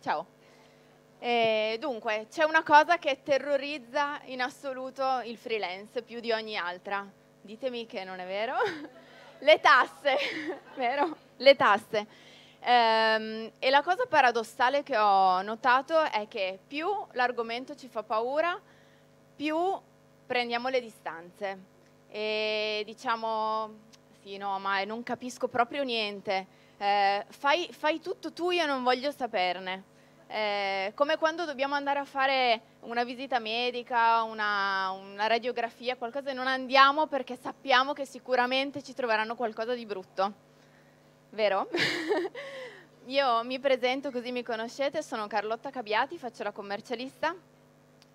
Ciao. E eh, dunque, c'è una cosa che terrorizza in assoluto il freelance più di ogni altra. Ditemi che non è vero. Le tasse, vero? Le tasse. Ehm, e la cosa paradossale che ho notato è che più l'argomento ci fa paura, più prendiamo le distanze e diciamo sì no ma non capisco proprio niente eh, fai, fai tutto tu io non voglio saperne eh, come quando dobbiamo andare a fare una visita medica, una, una radiografia, qualcosa e non andiamo perché sappiamo che sicuramente ci troveranno qualcosa di brutto, vero? Io mi presento così mi conoscete, sono Carlotta Cabiati, faccio la commercialista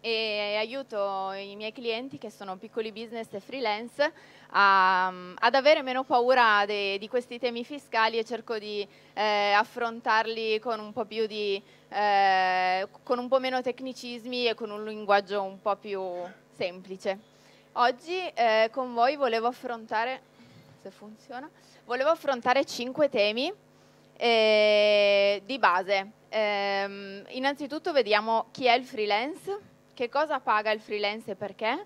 e aiuto i miei clienti che sono piccoli business e freelance a, ad avere meno paura de, di questi temi fiscali e cerco di eh, affrontarli con un po' più di eh, con un po' meno tecnicismi e con un linguaggio un po' più semplice. Oggi eh, con voi volevo affrontare se funziona volevo affrontare cinque temi eh, di base. Ehm, innanzitutto vediamo chi è il freelance che cosa paga il freelance e perché?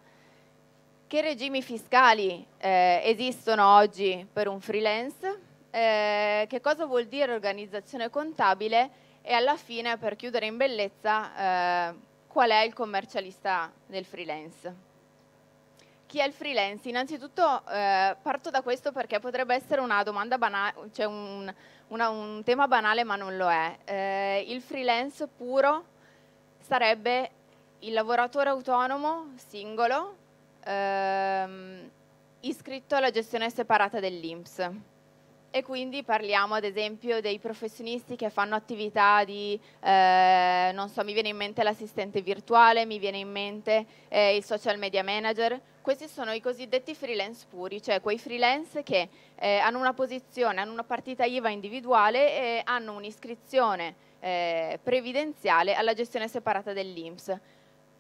Che regimi fiscali eh, esistono oggi per un freelance? Eh, che cosa vuol dire organizzazione contabile? E alla fine, per chiudere in bellezza, eh, qual è il commercialista del freelance? Chi è il freelance? Innanzitutto eh, parto da questo perché potrebbe essere una domanda banale, cioè un, una, un tema banale ma non lo è. Eh, il freelance puro sarebbe il lavoratore autonomo singolo ehm, iscritto alla gestione separata dell'INPS. E quindi parliamo ad esempio dei professionisti che fanno attività di, eh, non so, mi viene in mente l'assistente virtuale, mi viene in mente eh, il social media manager. Questi sono i cosiddetti freelance puri, cioè quei freelance che eh, hanno una posizione, hanno una partita IVA individuale e hanno un'iscrizione eh, previdenziale alla gestione separata dell'INPS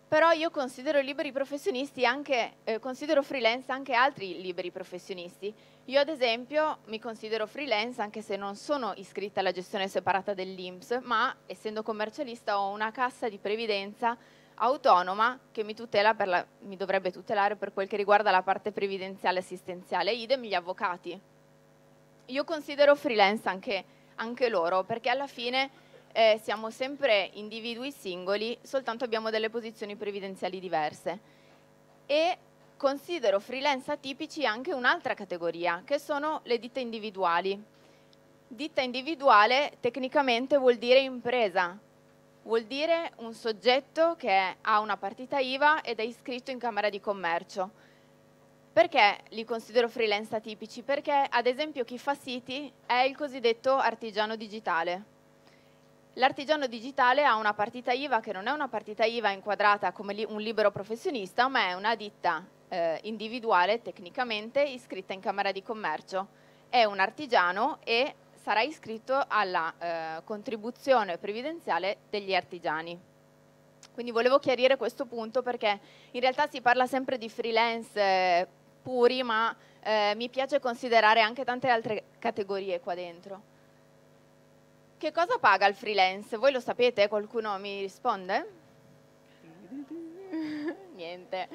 però io considero liberi professionisti anche, eh, considero freelance anche altri liberi professionisti. Io ad esempio mi considero freelance anche se non sono iscritta alla gestione separata dell'Inps, ma essendo commercialista ho una cassa di previdenza autonoma che mi, la, mi dovrebbe tutelare per quel che riguarda la parte previdenziale assistenziale, idem gli avvocati. Io considero freelance anche, anche loro, perché alla fine eh, siamo sempre individui singoli, soltanto abbiamo delle posizioni previdenziali diverse. E considero freelance atipici anche un'altra categoria, che sono le ditte individuali. Ditta individuale tecnicamente vuol dire impresa, vuol dire un soggetto che ha una partita IVA ed è iscritto in Camera di Commercio. Perché li considero freelance atipici? Perché ad esempio chi fa siti è il cosiddetto artigiano digitale L'artigiano digitale ha una partita IVA che non è una partita IVA inquadrata come li un libero professionista, ma è una ditta eh, individuale tecnicamente iscritta in Camera di Commercio. È un artigiano e sarà iscritto alla eh, contribuzione previdenziale degli artigiani. Quindi volevo chiarire questo punto perché in realtà si parla sempre di freelance eh, puri, ma eh, mi piace considerare anche tante altre categorie qua dentro. Che cosa paga il freelance? Voi lo sapete? Qualcuno mi risponde? Niente.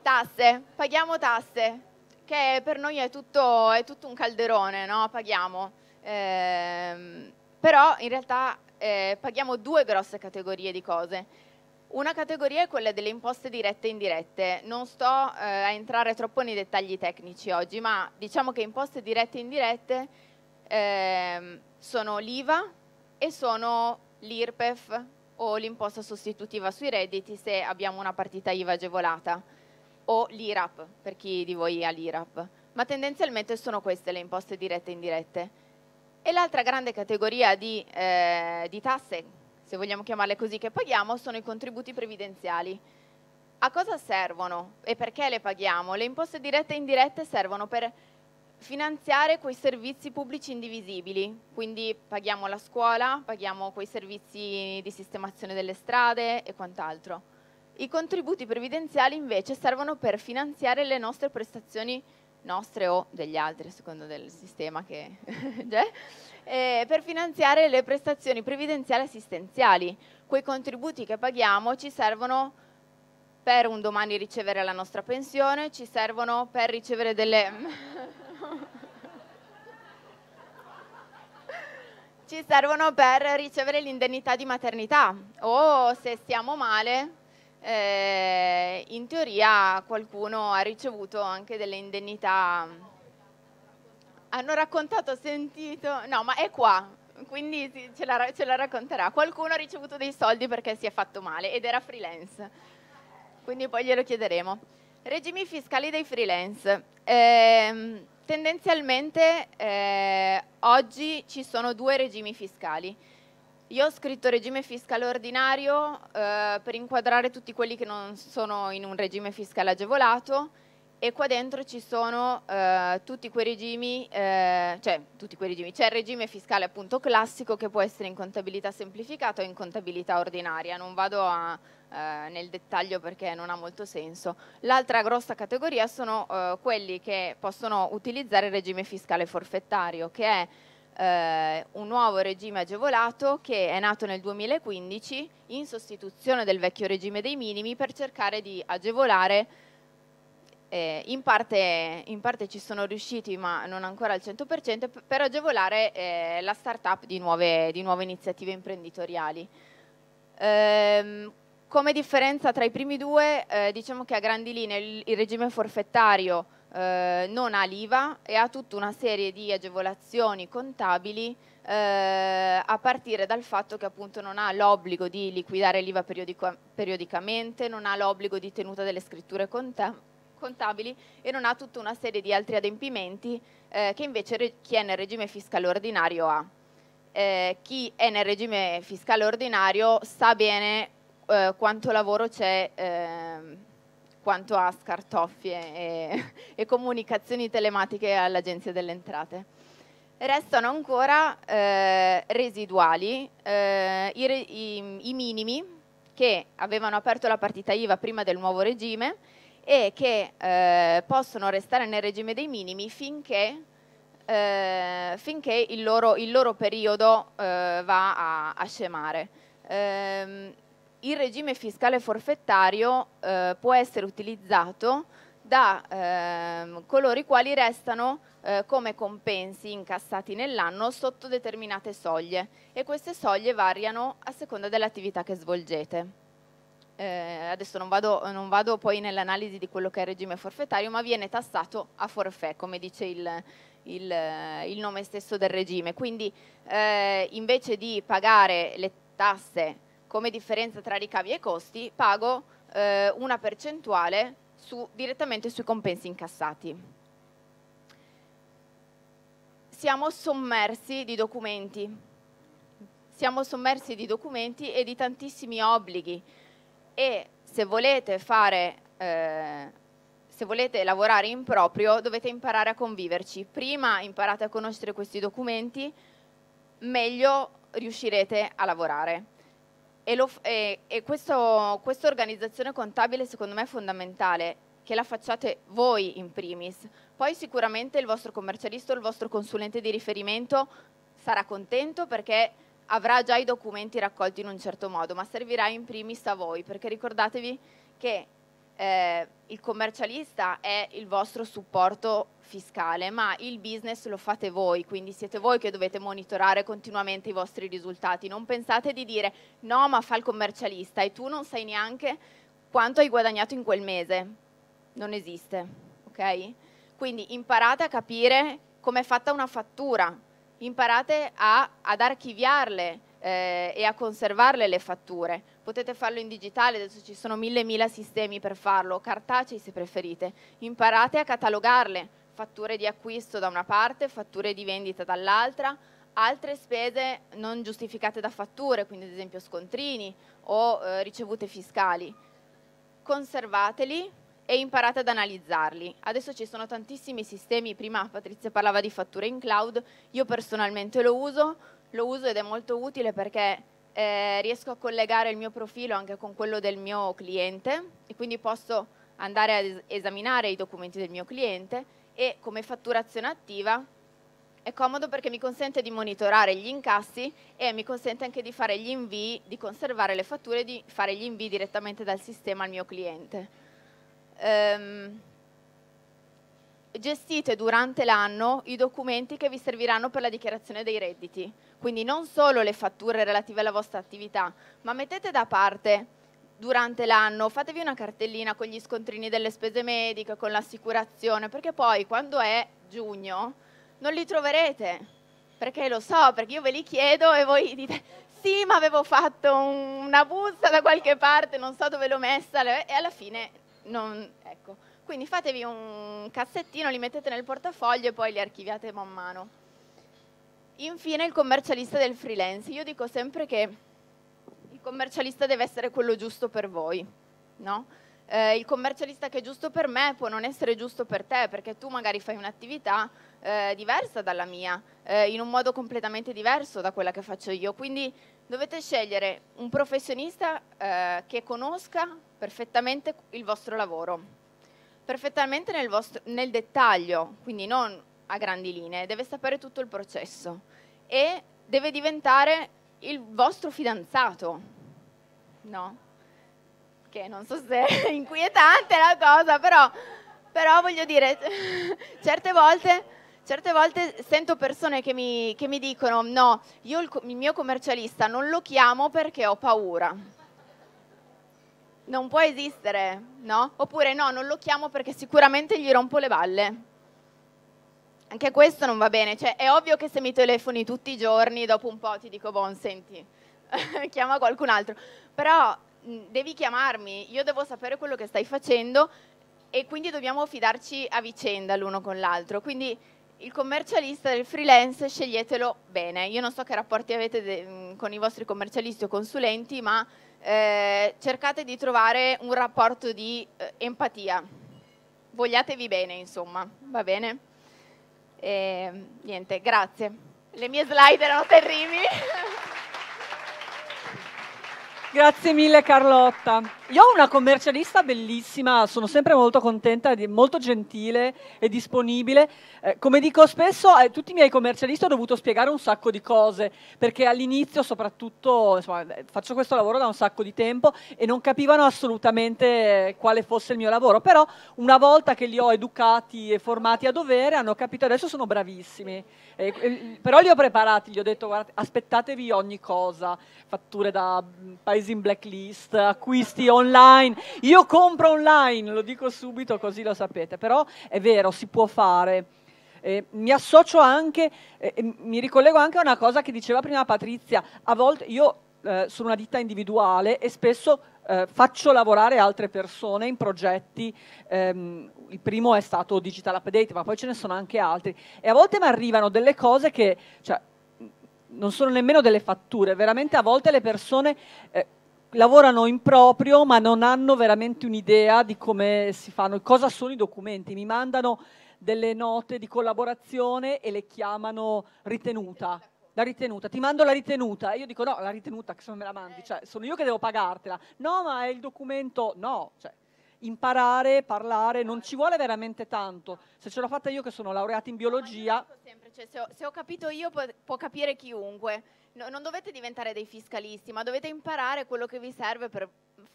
Tasse, paghiamo tasse, che per noi è tutto, è tutto un calderone, no? Paghiamo. Eh, però in realtà eh, paghiamo due grosse categorie di cose. Una categoria è quella delle imposte dirette e indirette. Non sto eh, a entrare troppo nei dettagli tecnici oggi, ma diciamo che imposte dirette e indirette ehm, sono l'IVA e sono l'IRPEF o l'imposta sostitutiva sui redditi se abbiamo una partita IVA agevolata o l'IRAP per chi di voi ha l'IRAP. Ma tendenzialmente sono queste le imposte dirette e indirette. E l'altra grande categoria di, eh, di tasse, se vogliamo chiamarle così, che paghiamo sono i contributi previdenziali. A cosa servono e perché le paghiamo? Le imposte dirette e indirette servono per finanziare quei servizi pubblici indivisibili, quindi paghiamo la scuola, paghiamo quei servizi di sistemazione delle strade e quant'altro. I contributi previdenziali invece servono per finanziare le nostre prestazioni nostre o degli altri, secondo del sistema che c'è, eh, per finanziare le prestazioni previdenziali assistenziali. Quei contributi che paghiamo ci servono per un domani ricevere la nostra pensione, ci servono per ricevere delle... ci servono per ricevere l'indennità di maternità o se stiamo male eh, in teoria qualcuno ha ricevuto anche delle indennità hanno raccontato, sentito no ma è qua quindi ce la, ce la racconterà qualcuno ha ricevuto dei soldi perché si è fatto male ed era freelance quindi poi glielo chiederemo regimi fiscali dei freelance eh, Tendenzialmente eh, oggi ci sono due regimi fiscali. Io ho scritto regime fiscale ordinario eh, per inquadrare tutti quelli che non sono in un regime fiscale agevolato e qua dentro ci sono eh, tutti quei regimi, eh, cioè tutti quei regimi, c'è il regime fiscale appunto classico che può essere in contabilità semplificata o in contabilità ordinaria, non vado a, eh, nel dettaglio perché non ha molto senso. L'altra grossa categoria sono eh, quelli che possono utilizzare il regime fiscale forfettario, che è eh, un nuovo regime agevolato che è nato nel 2015 in sostituzione del vecchio regime dei minimi per cercare di agevolare eh, in, parte, in, parte, ci sono riusciti ma non ancora al 100% per agevolare eh, la start-up di, di nuove, iniziative imprenditoriali. Ehm, come differenza tra i primi due, eh, diciamo che a grandi linee il, il regime forfettario eh, non ha l'IVA e ha tutta una serie di agevolazioni contabili eh, a partire dal fatto che appunto non ha l'obbligo di liquidare l'IVA periodica, periodicamente, non ha l'obbligo di tenuta delle scritture contabili contabili e non ha tutta una serie di altri adempimenti eh, che invece chi è nel regime fiscale ordinario ha. Eh, chi è nel regime fiscale ordinario sa bene eh, quanto lavoro c'è, eh, quanto a scartoffie e, e, comunicazioni telematiche all'Agenzia delle Entrate. Restano ancora eh, residuali eh, i, i, i minimi che avevano aperto la partita IVA prima del nuovo regime e che eh, possono restare nel regime dei minimi finché, eh, finché il, loro, il, loro, periodo eh, va a, a scemare. Ehm, il regime fiscale forfettario eh, può essere utilizzato da eh, coloro i quali restano eh, come compensi incassati nell'anno sotto determinate soglie e queste soglie variano a seconda dell'attività che svolgete. Eh, adesso non vado, non vado poi nell'analisi di quello che è il regime forfettario, ma viene tassato a forfè, come dice il, il, il nome stesso del regime. Quindi eh, invece di pagare le tasse come differenza tra ricavi e costi, pago eh, una percentuale su, direttamente sui compensi incassati. Siamo sommersi di documenti, siamo sommersi di documenti e di tantissimi obblighi e se volete fare eh, se volete lavorare in proprio dovete imparare a conviverci. Prima imparate a conoscere questi documenti, meglio riuscirete a lavorare. E, lo, e, e questo, questa organizzazione contabile secondo me è fondamentale, che la facciate voi in primis, poi sicuramente il vostro commercialista o il vostro consulente di riferimento sarà contento perché avrà già i documenti raccolti in un certo modo, ma servirà in primis a voi, perché ricordatevi che eh, il commercialista è il vostro supporto fiscale, ma il business lo fate voi, quindi siete voi che dovete monitorare continuamente i vostri risultati. Non pensate di dire no, ma fa il commercialista e tu non sai neanche quanto hai guadagnato in quel mese. Non esiste, ok? Quindi imparate a capire come è fatta una fattura, imparate a, ad archiviarle eh, e a conservarle le fatture potete farlo in digitale, adesso ci sono mille mila sistemi per farlo, cartacei se preferite. Imparate a catalogarle, fatture di acquisto da una parte, fatture di vendita dall'altra, altre spese non giustificate da fatture, quindi ad esempio scontrini o eh, ricevute fiscali. Conservateli e imparate ad analizzarli. Adesso ci sono tantissimi sistemi, prima Patrizia parlava di fatture in cloud, io personalmente lo uso, lo uso ed è molto utile perché eh, riesco a collegare il mio profilo anche con quello del mio cliente e quindi posso andare ad esaminare i documenti del mio cliente e come fatturazione attiva è comodo perché mi consente di monitorare gli incassi e mi consente anche di fare gli invii, di conservare le fatture e di fare gli invii direttamente dal sistema al mio cliente. Um, gestite durante l'anno i documenti che vi serviranno per la dichiarazione dei redditi. Quindi non solo le fatture relative alla vostra attività, ma mettete da parte durante l'anno, fatevi una cartellina con gli scontrini delle spese mediche, con l'assicurazione, perché poi quando è giugno non li troverete. Perché lo so, perché io ve li chiedo e voi dite sì, ma avevo fatto una busta da qualche parte, non so dove l'ho messa e alla fine non ecco. Quindi fatevi un cassettino, li mettete nel portafoglio e poi li archiviate man mano. Infine il commercialista del freelance. Io dico sempre che il commercialista deve essere quello giusto per voi, no? eh, il commercialista che è giusto per me può non essere giusto per te, perché tu magari fai un'attività eh, diversa dalla mia, eh, in un modo completamente diverso da quella che faccio io. Quindi dovete scegliere un professionista eh, che conosca perfettamente il vostro lavoro, perfettamente nel, vostro, nel dettaglio, quindi non a grandi linee, deve sapere tutto il processo e deve diventare il vostro fidanzato, no? Che non so se è inquietante la cosa, però, però voglio dire, certe volte... Certe volte sento persone che mi, che mi dicono no, io il, il mio commercialista non lo chiamo perché ho paura. Non può esistere, no? Oppure no, non lo chiamo perché sicuramente gli rompo le balle. Anche questo non va bene, cioè è ovvio che se mi telefoni tutti i giorni dopo un po' ti dico, bon, senti, chiama qualcun altro, però devi chiamarmi, io devo sapere quello che stai facendo e quindi dobbiamo fidarci a vicenda l'uno con l'altro, quindi il commercialista del freelance sceglietelo bene, io non so che rapporti avete con i vostri commercialisti o consulenti, ma eh, cercate di trovare un rapporto di eh, empatia, vogliatevi bene insomma, va bene? E, ehm, niente, grazie. Le mie slide erano terribili. Grazie mille Carlotta. Io ho una commercialista bellissima, sono sempre molto contenta, molto gentile e disponibile. Eh, come dico spesso, a eh, tutti i miei commercialisti ho dovuto spiegare un sacco di cose, perché all'inizio soprattutto insomma, eh, faccio questo lavoro da un sacco di tempo e non capivano assolutamente eh, quale fosse il mio lavoro, però una volta che li ho educati e formati a dovere hanno capito, adesso sono bravissimi. Eh, però li ho preparati, gli ho detto guardate, aspettatevi ogni cosa, fatture da mm, paesi in blacklist, acquisti online, io compro online, lo dico subito così lo sapete, però è vero, si può fare. Eh, mi associo anche, eh, mi ricollego anche a una cosa che diceva prima Patrizia, a volte io eh, sono una ditta individuale e spesso eh, faccio lavorare altre persone in progetti. Ehm, il primo è stato Digital Update, ma poi ce ne sono anche altri. E a volte mi arrivano delle cose che cioè, non sono nemmeno delle fatture, veramente a volte le persone eh, lavorano in proprio ma non hanno veramente un'idea di come si fanno, cosa sono i documenti. Mi mandano delle note di collaborazione e le chiamano ritenuta. La ritenuta, ti mando la ritenuta. E io dico no, la ritenuta che se non me la mandi, cioè sono io che devo pagartela. No, ma è il documento, no, cioè imparare, parlare, non ci vuole veramente tanto. Se ce l'ho fatta io che sono laureata in biologia... No, semplice, cioè, se, ho, se ho capito io può, può capire chiunque no, non dovete diventare dei fiscalisti, ma dovete imparare quello che vi serve per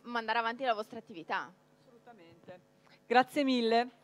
mandare avanti la vostra attività. Assolutamente. Grazie mille.